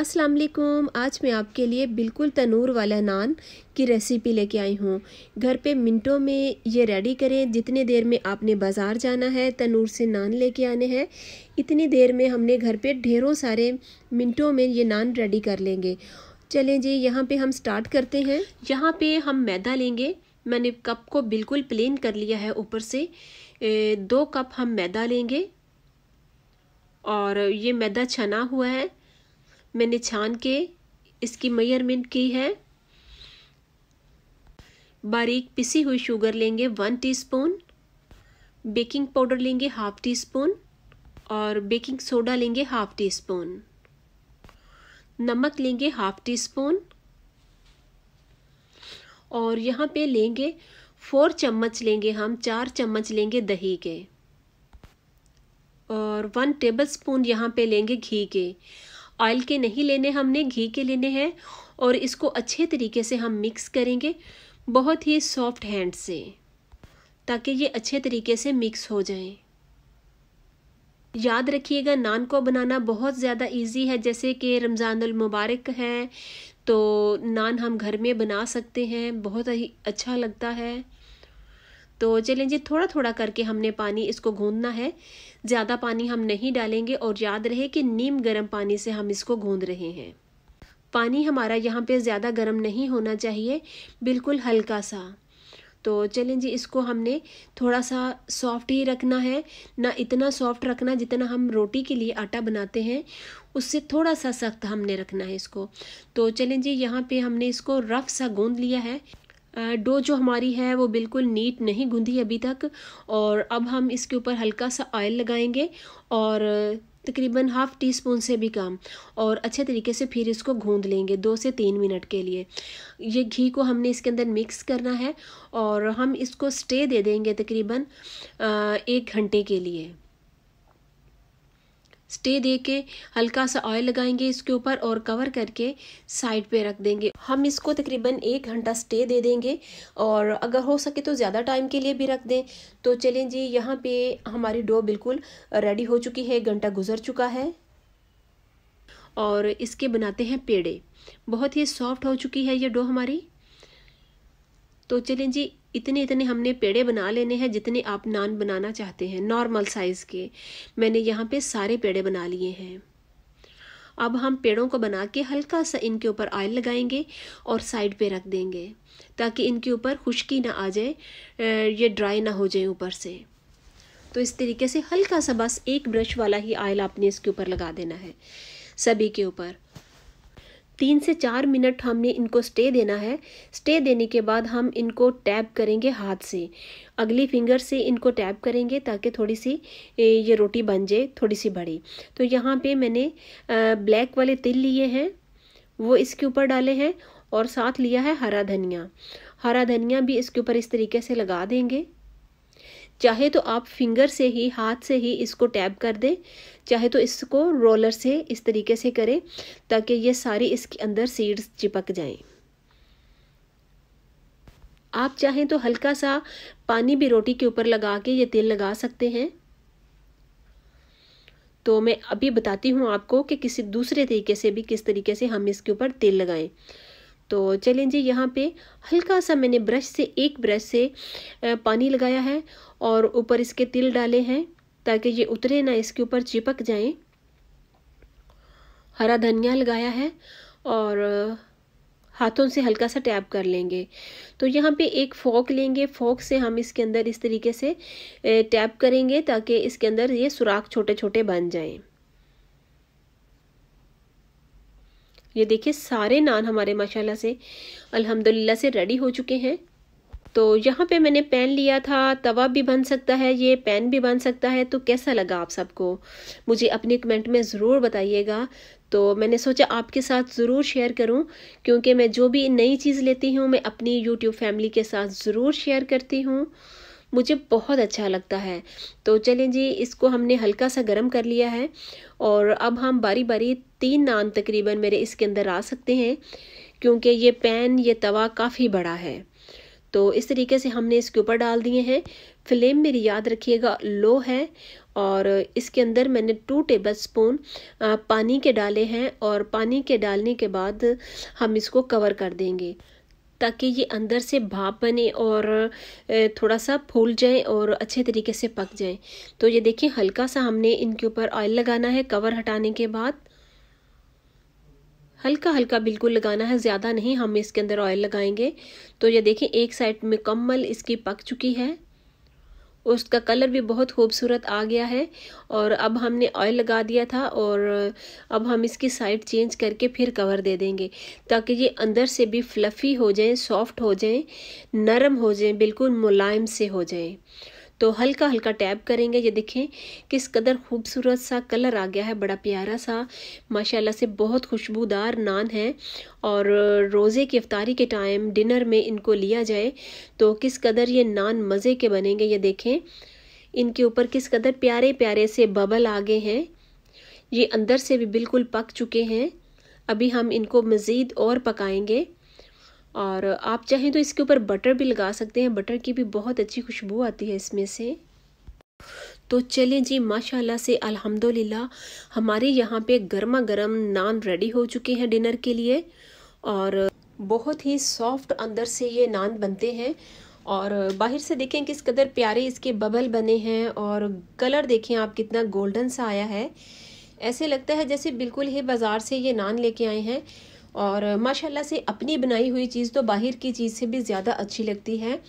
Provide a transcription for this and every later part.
अस्सलाम वालेकुम आज मैं आपके लिए बिल्कुल तनूर वाला नान की रेसिपी लेके आई हूँ घर पे मिनटों में ये रेडी करें जितने देर में आपने बाज़ार जाना है तनूर से नान लेके आने हैं इतनी देर में हमने घर पे ढेरों सारे मिनटों में ये नान रेडी कर लेंगे चलें जी यहाँ पे हम स्टार्ट करते हैं यहाँ पे हम मैदा लेंगे मैंने कप को बिल्कुल प्लेन कर लिया है ऊपर से दो कप हम मैदा लेंगे और ये मैदा छना हुआ है मैंने छान के इसकी मेयरमेंट की है बारीक पिसी हुई शुगर लेंगे वन टीस्पून बेकिंग पाउडर लेंगे हाफ टी स्पून और बेकिंग सोडा लेंगे हाफ टी स्पून नमक लेंगे हाफ टी स्पून और यहाँ पे लेंगे फोर चम्मच लेंगे हम चार चम्मच लेंगे दही के और वन टेबल स्पून यहाँ पे लेंगे घी के ऑयल के नहीं लेने हमने घी के लेने हैं और इसको अच्छे तरीके से हम मिक्स करेंगे बहुत ही सॉफ्ट हैंड से ताकि ये अच्छे तरीके से मिक्स हो जाए याद रखिएगा नान को बनाना बहुत ज़्यादा इजी है जैसे कि रमज़ानुल मुबारक है तो नान हम घर में बना सकते हैं बहुत ही अच्छा लगता है तो चलें जी थोड़ा थोड़ा करके हमने पानी इसको गूंदना है ज़्यादा पानी हम नहीं डालेंगे और याद रहे कि नीम गर्म पानी से हम इसको गूंद रहे हैं पानी हमारा यहाँ पे ज़्यादा गर्म नहीं होना चाहिए बिल्कुल हल्का सा तो चलें जी इसको हमने थोड़ा सा सॉफ्ट ही रखना है ना इतना सॉफ्ट रखना जितना हम रोटी के लिए आटा बनाते हैं उससे थोड़ा सा सख्त हमने रखना है इसको तो चलें जी यहाँ पे हमने इसको रफ सा गूँध लिया है डो जो हमारी है वो बिल्कुल नीट नहीं गूंधी अभी तक और अब हम इसके ऊपर हल्का सा ऑयल लगाएंगे और तकरीबन हाफ़ टी स्पून से भी कम और अच्छे तरीके से फिर इसको घूंद लेंगे दो से तीन मिनट के लिए ये घी को हमने इसके अंदर मिक्स करना है और हम इसको स्टे दे देंगे तकरीबन एक घंटे के लिए स्टे दे के हल्का सा ऑयल लगाएंगे इसके ऊपर और कवर करके साइड पे रख देंगे हम इसको तकरीबन एक घंटा स्टे दे देंगे और अगर हो सके तो ज़्यादा टाइम के लिए भी रख दें तो चलें जी यहाँ पे हमारी डो बिल्कुल रेडी हो चुकी है घंटा गुजर चुका है और इसके बनाते हैं पेड़े बहुत ही सॉफ्ट हो चुकी है ये डो हमारी तो चलें जी इतने इतने हमने पेड़े बना लेने हैं जितने आप नान बनाना चाहते हैं नॉर्मल साइज़ के मैंने यहाँ पे सारे पेड़े बना लिए हैं अब हम पेड़ों को बना के हल्का सा इनके ऊपर ऑयल लगाएंगे और साइड पे रख देंगे ताकि इनके ऊपर खुश्की ना आ जाए ये ड्राई ना हो जाए ऊपर से तो इस तरीके से हल्का सा बस एक ब्रश वाला ही ऑयल आपने इसके ऊपर लगा देना है सभी के ऊपर तीन से चार मिनट हमने इनको स्टे देना है स्टे देने के बाद हम इनको टैप करेंगे हाथ से अगली फिंगर से इनको टैप करेंगे ताकि थोड़ी सी ये रोटी बन जाए थोड़ी सी बड़ी तो यहाँ पे मैंने ब्लैक वाले तिल लिए हैं वो इसके ऊपर डाले हैं और साथ लिया है हरा धनिया हरा धनिया भी इसके ऊपर इस तरीके से लगा देंगे चाहे तो आप फिंगर से ही हाथ से ही इसको टैप कर दें चाहे तो इसको रोलर से इस तरीके से करें ताकि ये सारी इसके अंदर सीड्स चिपक जाएं आप चाहें तो हल्का सा पानी भी रोटी के ऊपर लगा के ये तेल लगा सकते हैं तो मैं अभी बताती हूँ आपको कि किसी दूसरे तरीके से भी किस तरीके से हम इसके ऊपर तेल लगाएं तो चलें जी यहाँ पे हल्का सा मैंने ब्रश से एक ब्रश से पानी लगाया है और ऊपर इसके तिल डाले हैं ताकि ये उतरे ना इसके ऊपर चिपक जाएं हरा धनिया लगाया है और हाथों से हल्का सा टैप कर लेंगे तो यहाँ पे एक फोक लेंगे फोक से हम इसके अंदर इस तरीके से टैप करेंगे ताकि इसके अंदर ये सुराख छोटे छोटे बन जाएं ये देखिए सारे नान हमारे माशाल्लाह से अल्हम्दुलिल्लाह से रेडी हो चुके हैं तो यहाँ पे मैंने पैन लिया था तवा भी बन सकता है ये पैन भी बन सकता है तो कैसा लगा आप सबको मुझे अपने कमेंट में ज़रूर बताइएगा तो मैंने सोचा आपके साथ ज़रूर शेयर करूँ क्योंकि मैं जो भी नई चीज़ लेती हूँ मैं अपनी यूट्यूब फैमिली के साथ ज़रूर शेयर करती हूँ मुझे बहुत अच्छा लगता है तो चलें जी इसको हमने हल्का सा गर्म कर लिया है और अब हम बारी बारी तीन नान तकरीबन मेरे इसके अंदर आ सकते हैं क्योंकि ये पैन ये तवा काफ़ी बड़ा है तो इस तरीके से हमने इसके ऊपर डाल दिए हैं फ्लेम मेरी याद रखिएगा लो है और इसके अंदर मैंने टू टेबल स्पून पानी के डाले हैं और पानी के डालने के बाद हम इसको कवर कर देंगे ताकि ये अंदर से भाप बने और थोड़ा सा फूल जाए और अच्छे तरीके से पक जाए तो ये देखिए हल्का सा हमने इनके ऊपर ऑयल लगाना है कवर हटाने के बाद हल्का हल्का बिल्कुल लगाना है ज़्यादा नहीं हम इसके अंदर ऑयल लगाएंगे तो ये देखिए एक साइड मुकम्मल इसकी पक चुकी है उसका कलर भी बहुत खूबसूरत आ गया है और अब हमने ऑयल लगा दिया था और अब हम इसकी साइड चेंज करके फिर कवर दे देंगे ताकि ये अंदर से भी फ्लफ़ी हो जाए सॉफ्ट हो जाए नरम हो जाए बिल्कुल मुलायम से हो जाए तो हल्का हल्का टैप करेंगे ये देखें किस कदर खूबसूरत सा कलर आ गया है बड़ा प्यारा सा माशाल्लाह से बहुत खुशबूदार नान है और रोज़े की अफ्तारी के टाइम डिनर में इनको लिया जाए तो किस कदर ये नान मज़े के बनेंगे ये देखें इनके ऊपर किस कदर प्यारे प्यारे से बबल आ गए हैं ये अंदर से भी बिल्कुल पक चुके हैं अभी हम इनको मज़ीद और पकाएंगे और आप चाहें तो इसके ऊपर बटर भी लगा सकते हैं बटर की भी बहुत अच्छी खुशबू आती है इसमें से तो चलें जी माशाल्लाह से अल्हम्दुलिल्लाह हमारे यहाँ पे गर्मा गर्म नान रेडी हो चुके हैं डिनर के लिए और बहुत ही सॉफ्ट अंदर से ये नान बनते हैं और बाहर से देखें किस कदर प्यारे इसके बबल बने हैं और कलर देखें आप कितना गोल्डन सा आया है ऐसे लगता है जैसे बिल्कुल ही बाज़ार से ये नान लेके आए हैं और माशाल्लाह से अपनी बनाई हुई चीज़ तो बाहर की चीज़ से भी ज़्यादा अच्छी लगती है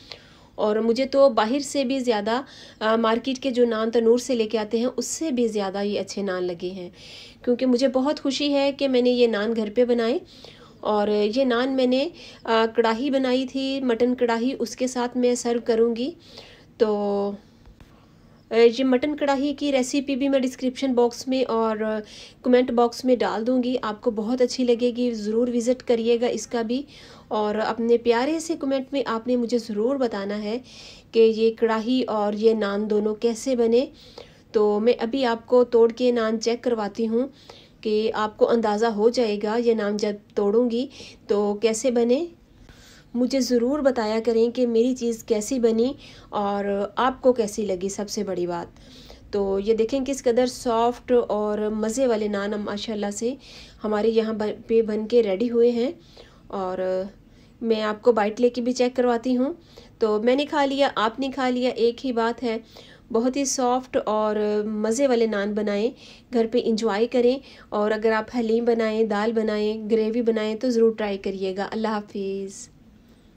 और मुझे तो बाहर से भी ज़्यादा मार्केट के जो नान तनूर से लेके आते हैं उससे भी ज़्यादा ये अच्छे नान लगे हैं क्योंकि मुझे बहुत खुशी है कि मैंने ये नान घर पे बनाए और ये नान मैंने कढ़ाही बनाई थी मटन कढ़ाही उसके साथ मैं सर्व करूँगी तो ये मटन कढ़ाई की रेसिपी भी मैं डिस्क्रिप्शन बॉक्स में और कमेंट बॉक्स में डाल दूँगी आपको बहुत अच्छी लगेगी ज़रूर विज़िट करिएगा इसका भी और अपने प्यारे से कमेंट में आपने मुझे ज़रूर बताना है कि ये कढ़ाई और ये नान दोनों कैसे बने तो मैं अभी आपको तोड़ के नान चेक करवाती हूँ कि आपको अंदाज़ा हो जाएगा ये नान जब तोड़ूँगी तो कैसे बने मुझे ज़रूर बताया करें कि मेरी चीज़ कैसी बनी और आपको कैसी लगी सबसे बड़ी बात तो ये देखें किस कदर सॉफ्ट और मज़े वाले नान माशाला से हमारे यहाँ पे बन के रेडी हुए हैं और मैं आपको बाइट लेके भी चेक करवाती हूँ तो मैंने खा लिया आपने खा लिया एक ही बात है बहुत ही सॉफ्ट और मज़े वाले नान बनाएं घर पे इंजॉय करें और अगर आप हलीम बनाएं दाल बनाएं ग्रेवी बनाएं तो ज़रूर ट्राई करिएगा अल्लाह हाफिज़